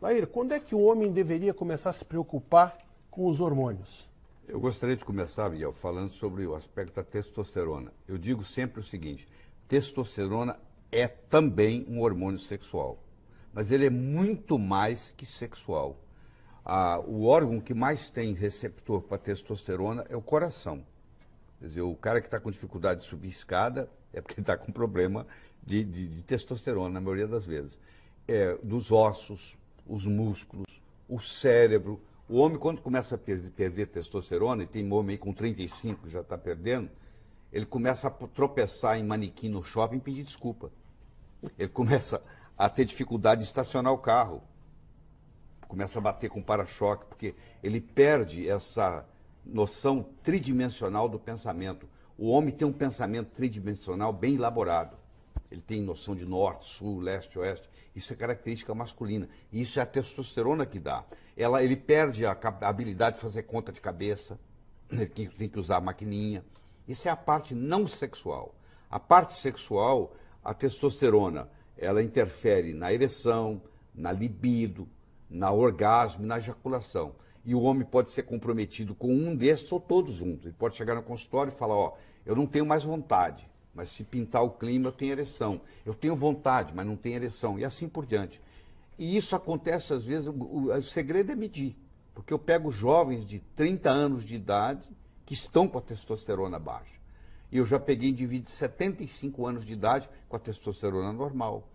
Lair, quando é que o homem deveria começar a se preocupar com os hormônios? Eu gostaria de começar, Miguel, falando sobre o aspecto da testosterona. Eu digo sempre o seguinte: testosterona é também um hormônio sexual, mas ele é muito mais que sexual. Ah, o órgão que mais tem receptor para testosterona é o coração. Quer dizer, o cara que está com dificuldade de subir escada é porque está com problema de, de, de, testosterona, na maioria das vezes. É, dos ossos, os músculos, o cérebro. O homem, quando começa a perder, perder testosterona, e tem homem aí com 35 que já está perdendo, ele começa a tropeçar em manequim no shopping e pedir desculpa. Ele começa a ter dificuldade de estacionar o carro. Começa a bater com para-choque, porque ele perde essa noção tridimensional do pensamento. O homem tem um pensamento tridimensional bem elaborado. Ele tem noção de norte, sul, leste, oeste. Isso é característica masculina. Isso é a testosterona que dá. Ela, ele perde a, a habilidade de fazer conta de cabeça, ele né, tem que usar a maquininha. Isso é a parte não sexual. A parte sexual, a testosterona, ela interfere na ereção, na libido, na orgasmo e na ejaculação. E o homem pode ser comprometido com um desses ou todos juntos. Ele pode chegar no consultório e falar, ó, eu não tenho mais vontade. Mas se pintar o clima, eu tenho ereção. Eu tenho vontade, mas não tenho ereção. E assim por diante. E isso acontece, às vezes, o, o, o segredo é medir. Porque eu pego jovens de 30 anos de idade que estão com a testosterona baixa. E eu já peguei indivíduos de 75 anos de idade com a testosterona normal.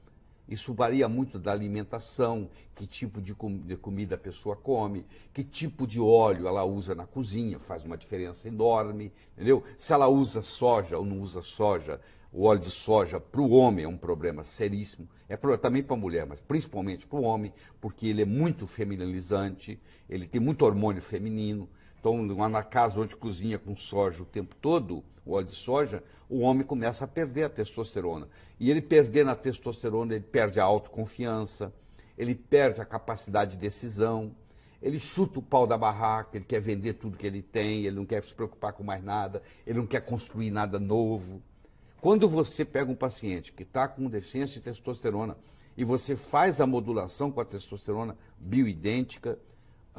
Isso varia muito da alimentação, que tipo de, com de, comida a pessoa come, que tipo de óleo ela usa na cozinha, faz uma diferença enorme, entendeu? Se ela usa soja ou não usa soja, o óleo de soja para o homem é um problema seríssimo, é problema também para a mulher, mas principalmente para o homem, porque ele é muito feminilizante, ele tem muito hormônio feminino, então, na casa onde cozinha com soja o tempo todo, o óleo de soja, o homem começa a perder a testosterona. E ele perdendo a testosterona, ele perde a autoconfiança, ele perde a capacidade de decisão, ele chuta o pau da barraca, ele quer vender tudo que ele tem, ele não quer se preocupar com mais nada, ele não quer construir nada novo. Quando você pega um paciente que está com deficiência de testosterona e você faz a modulação com a testosterona bioidêntica,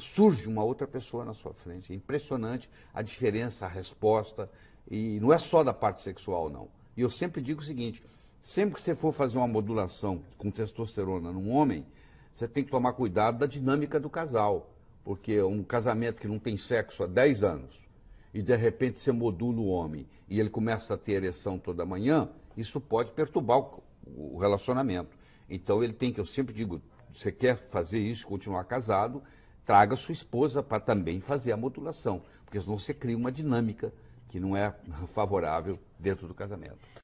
surge uma outra pessoa na sua frente. É impressionante a diferença, a resposta. E não é só da parte sexual, não. E eu sempre digo o seguinte: sempre que você for fazer uma modulação com testosterona num homem, você tem que tomar cuidado da dinâmica do casal. Porque um casamento que não tem sexo há 10 anos e de repente você modula o homem e ele começa a ter ereção toda manhã, isso pode perturbar o relacionamento. Então ele tem que, eu sempre digo, você quer fazer isso, continuar casado, traga sua esposa para também fazer a modulação, porque senão você cria uma dinâmica que não é favorável dentro do casamento.